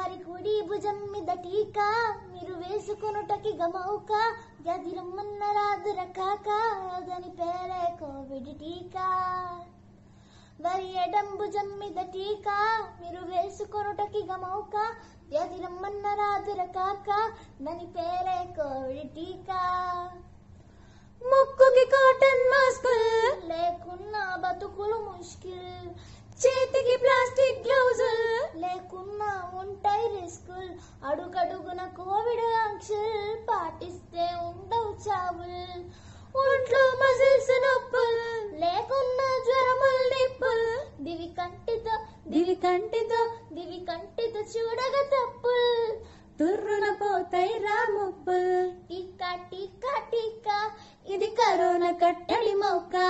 గారి కుడి భుజం మీద టీకా మీరు వేసుకొనుటకి గమౌక గది రమ్మన్న రాదు రకాక అదని పేరే కోవిడ్ టీకా వరి ఎడం భుజం మీద టీకా మీరు వేసుకొనుటకి గమౌక గది రమ్మన్న రాదు రకాక దాని పేరే కోవిడ్ టీకా ముక్కుకి కాటన్ మాస్క్ లేకున్నా బతుకులు ముష్కిల్ చేతికి ప్లాస్టిక్ ఉంటాయి రిస్కుల్ అడుగడుగున కోవిడ్ ఆంక్షలు పాటిస్తే ఉండవు చావుల్ ఒంట్లో మజిల్స్ నొప్పులు లేకున్నా జ్వరములు నిప్పులు దివి కంటితో దివి కంటితో దివి కంటితో చూడగ తప్పులు తుర్రున పోతాయి రాముప్పులు టీకా టీకా టీకా ఇది కరోనా కట్టడి మొక్క